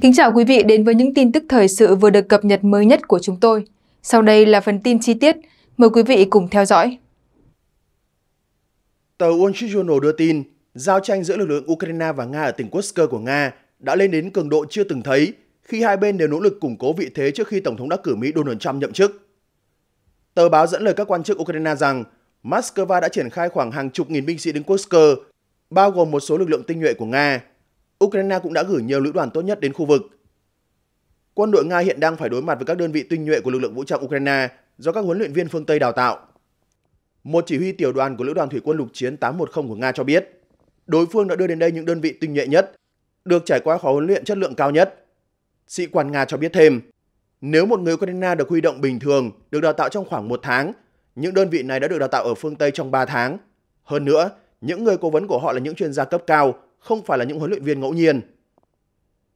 Kính chào quý vị đến với những tin tức thời sự vừa được cập nhật mới nhất của chúng tôi. Sau đây là phần tin chi tiết. Mời quý vị cùng theo dõi. Tờ Wall Street Journal đưa tin, giao tranh giữa lực lượng Ukraine và Nga ở tỉnh Kursk của Nga đã lên đến cường độ chưa từng thấy khi hai bên đều nỗ lực củng cố vị thế trước khi Tổng thống đắc cử Mỹ Donald Trump nhậm chức. Tờ báo dẫn lời các quan chức Ukraine rằng Moscow đã triển khai khoảng hàng chục nghìn binh sĩ đến Kursk, bao gồm một số lực lượng tinh nhuệ của Nga Ukraine cũng đã gửi nhiều lữ đoàn tốt nhất đến khu vực. Quân đội Nga hiện đang phải đối mặt với các đơn vị tinh nhuệ của lực lượng vũ trang Ukraine do các huấn luyện viên phương Tây đào tạo. Một chỉ huy tiểu đoàn của Lữ đoàn Thủy quân Lục chiến 810 của Nga cho biết, đối phương đã đưa đến đây những đơn vị tinh nhuệ nhất, được trải qua khóa huấn luyện chất lượng cao nhất. Sĩ quan Nga cho biết thêm, nếu một người Ukraine được huy động bình thường, được đào tạo trong khoảng một tháng, những đơn vị này đã được đào tạo ở phương Tây trong 3 tháng. Hơn nữa, những người cố vấn của họ là những chuyên gia cấp cao không phải là những huấn luyện viên ngẫu nhiên.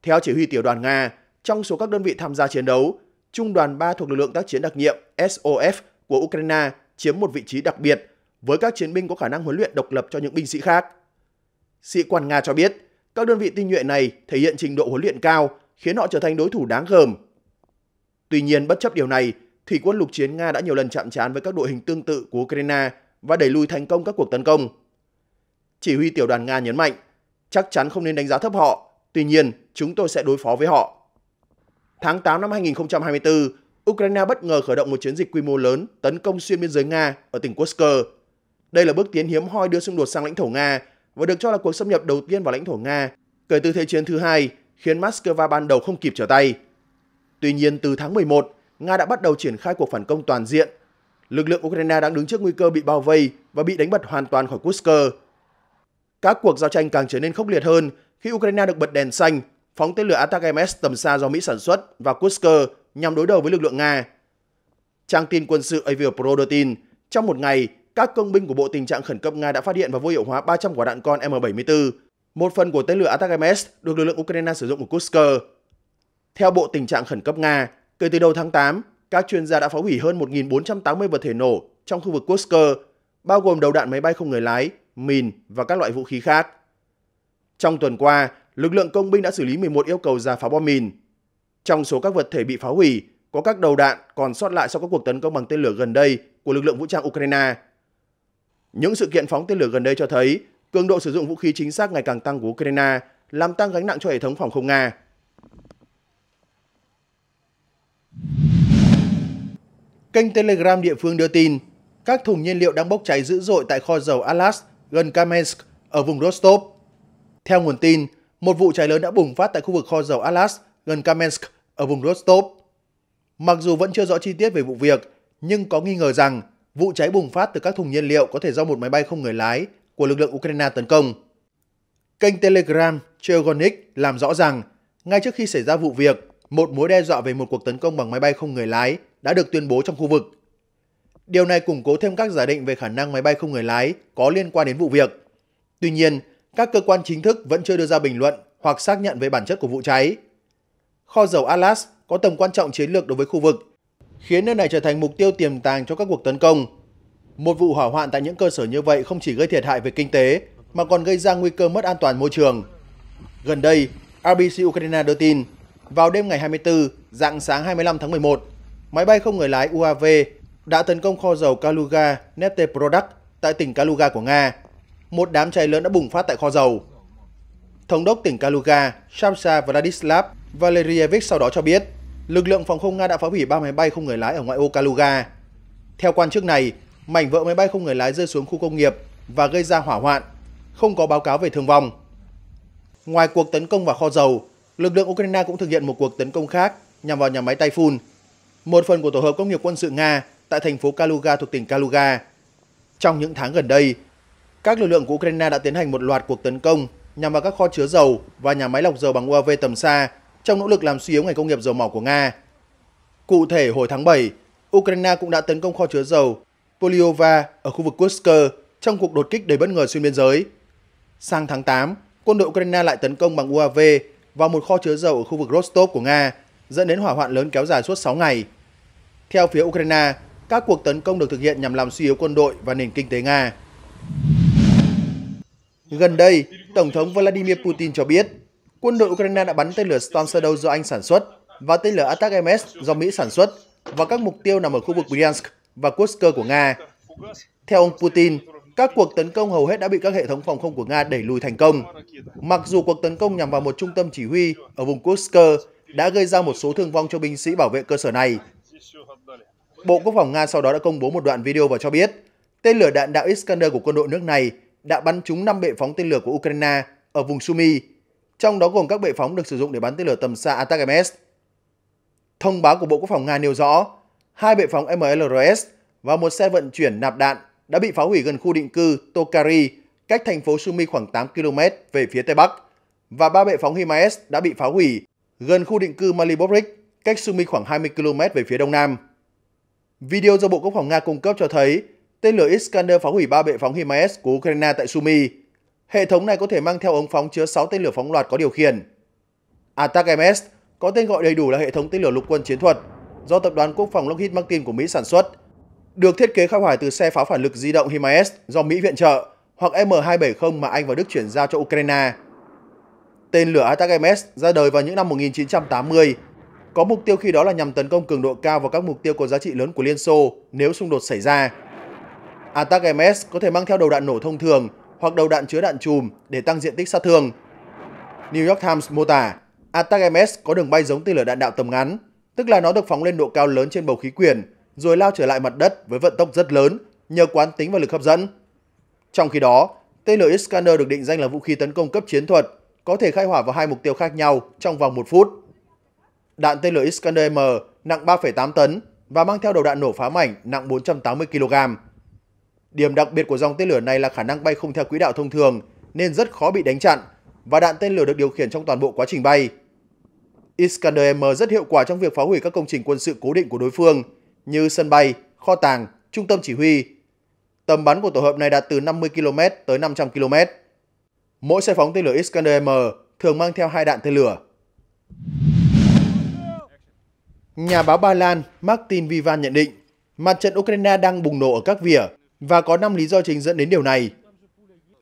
Theo chỉ huy tiểu đoàn Nga, trong số các đơn vị tham gia chiến đấu, Trung đoàn 3 thuộc lực lượng tác chiến đặc nhiệm SOF của Ukraine chiếm một vị trí đặc biệt với các chiến binh có khả năng huấn luyện độc lập cho những binh sĩ khác. Sĩ quan Nga cho biết, các đơn vị tinh nhuệ này thể hiện trình độ huấn luyện cao, khiến họ trở thành đối thủ đáng gờm. Tuy nhiên, bất chấp điều này, thủy quân lục chiến Nga đã nhiều lần chạm trán với các đội hình tương tự của Ukraine và đẩy lùi thành công các cuộc tấn công. Chỉ huy tiểu đoàn Nga nhấn mạnh, chắc chắn không nên đánh giá thấp họ. Tuy nhiên, chúng tôi sẽ đối phó với họ. Tháng 8 năm 2024, Ukraine bất ngờ khởi động một chiến dịch quy mô lớn tấn công xuyên biên giới Nga ở tỉnh Kursk. Đây là bước tiến hiếm hoi đưa xung đột sang lãnh thổ Nga và được cho là cuộc xâm nhập đầu tiên vào lãnh thổ Nga kể từ Thế chiến thứ hai, khiến Moscow ban đầu không kịp trở tay. Tuy nhiên, từ tháng 11, Nga đã bắt đầu triển khai cuộc phản công toàn diện. Lực lượng Ukraine đang đứng trước nguy cơ bị bao vây và bị đánh bật hoàn toàn khỏi Kursk các cuộc giao tranh càng trở nên khốc liệt hơn khi Ukraine được bật đèn xanh, phóng tên lửa Attack tầm xa do Mỹ sản xuất và Kursk nhằm đối đầu với lực lượng Nga. Trang tin quân sự Avia đưa tin, trong một ngày, các công binh của Bộ Tình trạng Khẩn cấp Nga đã phát hiện và vô hiệu hóa 300 quả đạn con M74, một phần của tên lửa Attack được lực lượng Ukraine sử dụng ở Kursk. Theo Bộ Tình trạng Khẩn cấp Nga, kể từ đầu tháng 8, các chuyên gia đã phá hủy hơn 1.480 vật thể nổ trong khu vực Kursk, bao gồm đầu đạn máy bay không người lái, mìn và các loại vũ khí khác. Trong tuần qua, lực lượng công binh đã xử lý 11 yêu cầu ra phá bom mìn. Trong số các vật thể bị phá hủy, có các đầu đạn còn sót lại sau các cuộc tấn công bằng tên lửa gần đây của lực lượng vũ trang Ukraine. Những sự kiện phóng tên lửa gần đây cho thấy cường độ sử dụng vũ khí chính xác ngày càng tăng của Ukraine, làm tăng gánh nặng cho hệ thống phòng không Nga. Kênh Telegram địa phương đưa tin, các thùng nhiên liệu đang bốc cháy dữ dội tại kho dầu Alas gần Kamensk ở vùng Rostov. Theo nguồn tin, một vụ cháy lớn đã bùng phát tại khu vực kho dầu Atlas gần Kamensk ở vùng Rostov. Mặc dù vẫn chưa rõ chi tiết về vụ việc, nhưng có nghi ngờ rằng vụ cháy bùng phát từ các thùng nhiên liệu có thể do một máy bay không người lái của lực lượng Ukraine tấn công. Kênh Telegram Chergonic làm rõ rằng, ngay trước khi xảy ra vụ việc, một mối đe dọa về một cuộc tấn công bằng máy bay không người lái đã được tuyên bố trong khu vực. Điều này củng cố thêm các giả định về khả năng máy bay không người lái có liên quan đến vụ việc. Tuy nhiên, các cơ quan chính thức vẫn chưa đưa ra bình luận hoặc xác nhận về bản chất của vụ cháy. Kho dầu Atlas có tầm quan trọng chiến lược đối với khu vực, khiến nơi này trở thành mục tiêu tiềm tàng cho các cuộc tấn công. Một vụ hỏa hoạn tại những cơ sở như vậy không chỉ gây thiệt hại về kinh tế mà còn gây ra nguy cơ mất an toàn môi trường. Gần đây, RBC Ukraine đưa tin, vào đêm ngày 24, dạng sáng 25 tháng 11, máy bay không người lái UAV đã tấn công kho dầu Kaluga Nefte Product tại tỉnh Kaluga của Nga. Một đám cháy lớn đã bùng phát tại kho dầu. Thống đốc tỉnh Kaluga, Shamsa Vladislav Valerievich sau đó cho biết, lực lượng phòng không Nga đã phá hủy 3 máy bay không người lái ở ngoại ô Kaluga. Theo quan chức này, mảnh vỡ máy bay không người lái rơi xuống khu công nghiệp và gây ra hỏa hoạn, không có báo cáo về thương vong. Ngoài cuộc tấn công vào kho dầu, lực lượng Ukraine cũng thực hiện một cuộc tấn công khác nhằm vào nhà máy Typhoon, một phần của tổ hợp công nghiệp quân sự Nga tại thành phố Kaluga thuộc tỉnh Kaluga. Trong những tháng gần đây, các lực lượng của Ukraine đã tiến hành một loạt cuộc tấn công nhằm vào các kho chứa dầu và nhà máy lọc dầu bằng UAV tầm xa trong nỗ lực làm suy yếu ngành công nghiệp dầu mỏ của Nga. Cụ thể, hồi tháng 7, Ukraine cũng đã tấn công kho chứa dầu Poliova ở khu vực Kursk trong cuộc đột kích đầy bất ngờ xuyên biên giới. Sang tháng 8, quân đội Ukraine lại tấn công bằng UAV vào một kho chứa dầu ở khu vực Rostov của Nga, dẫn đến hỏa hoạn lớn kéo dài suốt 6 ngày. Theo phía Ukraine, các cuộc tấn công được thực hiện nhằm làm suy yếu quân đội và nền kinh tế Nga. Gần đây, Tổng thống Vladimir Putin cho biết, quân đội Ukraine đã bắn tên lửa Storm Shadow do Anh sản xuất và tên lửa Attack MS do Mỹ sản xuất vào các mục tiêu nằm ở khu vực Bryansk và Kursk của Nga. Theo ông Putin, các cuộc tấn công hầu hết đã bị các hệ thống phòng không của Nga đẩy lùi thành công. Mặc dù cuộc tấn công nhằm vào một trung tâm chỉ huy ở vùng Kursk đã gây ra một số thương vong cho binh sĩ bảo vệ cơ sở này. Bộ Quốc phòng Nga sau đó đã công bố một đoạn video và cho biết tên lửa đạn đạo Iskander của quân đội nước này đã bắn trúng 5 bệ phóng tên lửa của Ukraine ở vùng sumy, trong đó gồm các bệ phóng được sử dụng để bắn tên lửa tầm xa atakms. Thông báo của Bộ Quốc phòng Nga nêu rõ, hai bệ phóng MLRS và một xe vận chuyển nạp đạn đã bị phá hủy gần khu định cư Tokari, cách thành phố sumy khoảng 8 km về phía Tây Bắc, và ba bệ phóng HIMARS đã bị phá hủy gần khu định cư Malibovrik, cách sumy khoảng 20 km về phía Đông Nam. Video do Bộ Quốc phòng Nga cung cấp cho thấy tên lửa Iskander phá hủy 3 bệ phóng HIMARS của Ukraine tại Sumy. Hệ thống này có thể mang theo ống phóng chứa 6 tên lửa phóng loạt có điều khiển. ATAC-MS có tên gọi đầy đủ là hệ thống tên lửa lục quân chiến thuật do tập đoàn quốc phòng Lockheed Martin của Mỹ sản xuất, được thiết kế khai hỏa từ xe pháo phản lực di động HIMARS do Mỹ viện trợ hoặc M270 mà Anh và Đức chuyển giao cho Ukraine. Tên lửa ATACMS ra đời vào những năm 1980 có mục tiêu khi đó là nhằm tấn công cường độ cao vào các mục tiêu có giá trị lớn của Liên Xô nếu xung đột xảy ra. Attack MS có thể mang theo đầu đạn nổ thông thường hoặc đầu đạn chứa đạn chùm để tăng diện tích sát thương. New York Times mô tả, Attack MS có đường bay giống tên lửa đạn đạo tầm ngắn, tức là nó được phóng lên độ cao lớn trên bầu khí quyển rồi lao trở lại mặt đất với vận tốc rất lớn nhờ quán tính và lực hấp dẫn. Trong khi đó, tên lửa Iskander được định danh là vũ khí tấn công cấp chiến thuật, có thể khai hỏa vào hai mục tiêu khác nhau trong vòng một phút đạn tên lửa Iskander M nặng 3,8 tấn và mang theo đầu đạn nổ phá mảnh nặng 480 kg. Điểm đặc biệt của dòng tên lửa này là khả năng bay không theo quỹ đạo thông thường nên rất khó bị đánh chặn và đạn tên lửa được điều khiển trong toàn bộ quá trình bay. Iskander M rất hiệu quả trong việc phá hủy các công trình quân sự cố định của đối phương như sân bay, kho tàng, trung tâm chỉ huy. Tầm bắn của tổ hợp này đạt từ 50 km tới 500 km. Mỗi xe phóng tên lửa Iskander M thường mang theo hai đạn tên lửa. Nhà báo Ba Lan Martin Vivan nhận định, mặt trận Ukraine đang bùng nổ ở các vỉa và có 5 lý do chính dẫn đến điều này.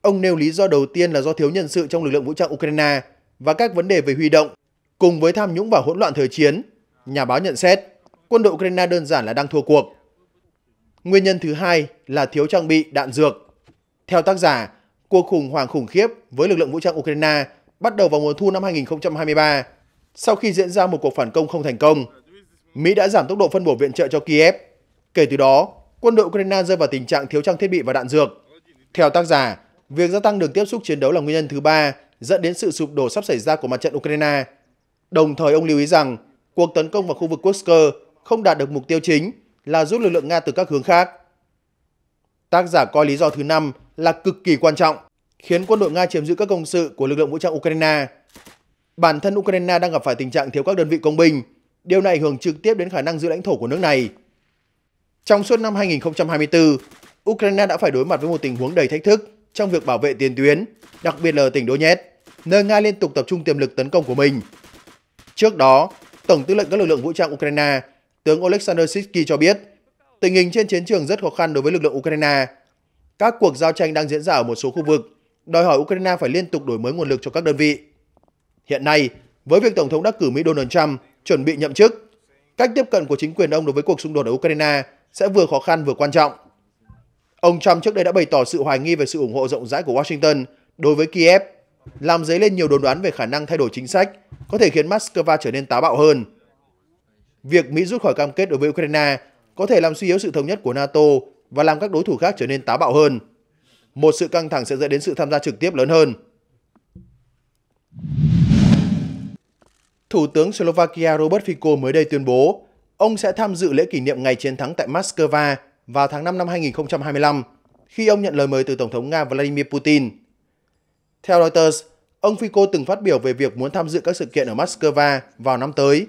Ông nêu lý do đầu tiên là do thiếu nhân sự trong lực lượng vũ trang Ukraine và các vấn đề về huy động, cùng với tham nhũng và hỗn loạn thời chiến. Nhà báo nhận xét, quân đội Ukraine đơn giản là đang thua cuộc. Nguyên nhân thứ hai là thiếu trang bị, đạn dược. Theo tác giả, cuộc khủng hoảng khủng khiếp với lực lượng vũ trang Ukraine bắt đầu vào mùa thu năm 2023, sau khi diễn ra một cuộc phản công không thành công Mỹ đã giảm tốc độ phân bổ viện trợ cho Kiev. Kể từ đó, quân đội Ukraine rơi vào tình trạng thiếu trang thiết bị và đạn dược. Theo tác giả, việc gia tăng đường tiếp xúc chiến đấu là nguyên nhân thứ ba dẫn đến sự sụp đổ sắp xảy ra của mặt trận Ukraine. Đồng thời ông lưu ý rằng, cuộc tấn công vào khu vực Kursk không đạt được mục tiêu chính là rút lực lượng Nga từ các hướng khác. Tác giả coi lý do thứ năm là cực kỳ quan trọng, khiến quân đội Nga chiếm giữ các công sự của lực lượng vũ trang Ukraine. Bản thân Ukraine đang gặp phải tình trạng thiếu các đơn vị công binh, Điều này ảnh hưởng trực tiếp đến khả năng giữ lãnh thổ của nước này. Trong suốt năm 2024, Ukraine đã phải đối mặt với một tình huống đầy thách thức trong việc bảo vệ tiền tuyến, đặc biệt là ở tỉnh Donetsk, nơi Nga liên tục tập trung tiềm lực tấn công của mình. Trước đó, Tổng tư lệnh các lực lượng vũ trang Ukraine, tướng Oleksandr Sitsky cho biết, tình hình trên chiến trường rất khó khăn đối với lực lượng Ukraine. Các cuộc giao tranh đang diễn ra ở một số khu vực, đòi hỏi Ukraine phải liên tục đổi mới nguồn lực cho các đơn vị. Hiện nay, với việc Tổng thống đắc cử Mỹ Donald Trump chuẩn bị nhậm chức. Cách tiếp cận của chính quyền ông đối với cuộc xung đột ở Ukraine sẽ vừa khó khăn vừa quan trọng. Ông Trump trước đây đã bày tỏ sự hoài nghi về sự ủng hộ rộng rãi của Washington đối với Kiev, làm dấy lên nhiều đồn đoán về khả năng thay đổi chính sách có thể khiến Moscow trở nên táo bạo hơn. Việc Mỹ rút khỏi cam kết đối với Ukraine có thể làm suy yếu sự thống nhất của NATO và làm các đối thủ khác trở nên táo bạo hơn. Một sự căng thẳng sẽ dẫn đến sự tham gia trực tiếp lớn hơn. Thủ tướng Slovakia Robert Fico mới đây tuyên bố ông sẽ tham dự lễ kỷ niệm ngày chiến thắng tại Moscow vào tháng 5 năm 2025 khi ông nhận lời mời từ Tổng thống Nga Vladimir Putin. Theo Reuters, ông Fico từng phát biểu về việc muốn tham dự các sự kiện ở Moscow vào năm tới.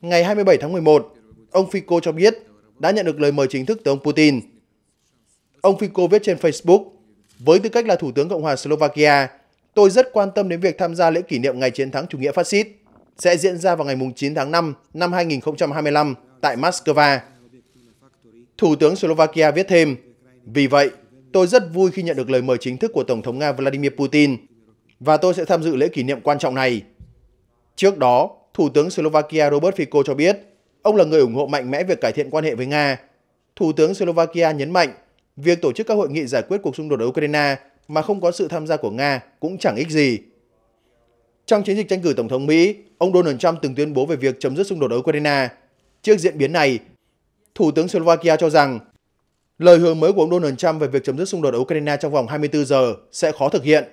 Ngày 27 tháng 11, ông Fico cho biết đã nhận được lời mời chính thức từ ông Putin. Ông Fico viết trên Facebook, với tư cách là Thủ tướng Cộng hòa Slovakia, tôi rất quan tâm đến việc tham gia lễ kỷ niệm ngày chiến thắng chủ nghĩa phát xít sẽ diễn ra vào ngày 9 tháng 5 năm 2025 tại Moscow. Thủ tướng Slovakia viết thêm, Vì vậy, tôi rất vui khi nhận được lời mời chính thức của Tổng thống Nga Vladimir Putin và tôi sẽ tham dự lễ kỷ niệm quan trọng này. Trước đó, Thủ tướng Slovakia Robert Fico cho biết, ông là người ủng hộ mạnh mẽ việc cải thiện quan hệ với Nga. Thủ tướng Slovakia nhấn mạnh, việc tổ chức các hội nghị giải quyết cuộc xung đột ở Ukraine mà không có sự tham gia của Nga cũng chẳng ích gì. Trong chiến dịch tranh cử Tổng thống Mỹ, ông Donald Trump từng tuyên bố về việc chấm dứt xung đột ở Ukraine. Trước diễn biến này, Thủ tướng Slovakia cho rằng lời hứa mới của ông Donald Trump về việc chấm dứt xung đột ở Ukraine trong vòng 24 giờ sẽ khó thực hiện.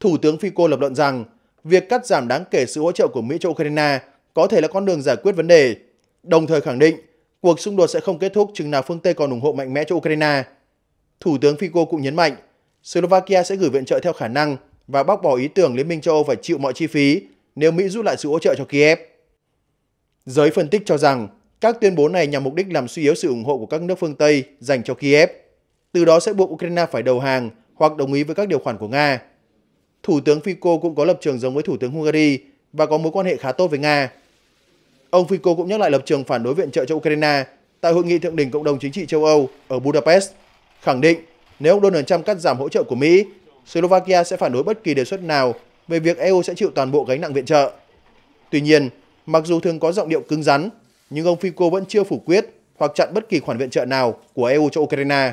Thủ tướng Fico lập luận rằng việc cắt giảm đáng kể sự hỗ trợ của Mỹ cho Ukraine có thể là con đường giải quyết vấn đề, đồng thời khẳng định cuộc xung đột sẽ không kết thúc chừng nào phương Tây còn ủng hộ mạnh mẽ cho Ukraine. Thủ tướng Fico cũng nhấn mạnh, Slovakia sẽ gửi viện trợ theo khả năng và bác bỏ ý tưởng Liên minh châu Âu phải chịu mọi chi phí nếu Mỹ rút lại sự hỗ trợ cho Kiev. Giới phân tích cho rằng các tuyên bố này nhằm mục đích làm suy yếu sự ủng hộ của các nước phương Tây dành cho Kiev, từ đó sẽ buộc Ukraine phải đầu hàng hoặc đồng ý với các điều khoản của Nga. Thủ tướng Fico cũng có lập trường giống với Thủ tướng Hungary và có mối quan hệ khá tốt với Nga. Ông Fico cũng nhắc lại lập trường phản đối viện trợ cho Ukraine tại hội nghị thượng đỉnh cộng đồng chính trị châu Âu ở Budapest, khẳng định nếu ông Donald Trump cắt giảm hỗ trợ của Mỹ Slovakia sẽ phản đối bất kỳ đề xuất nào về việc EU sẽ chịu toàn bộ gánh nặng viện trợ. Tuy nhiên, mặc dù thường có giọng điệu cứng rắn, nhưng ông Fico vẫn chưa phủ quyết hoặc chặn bất kỳ khoản viện trợ nào của EU cho Ukraine.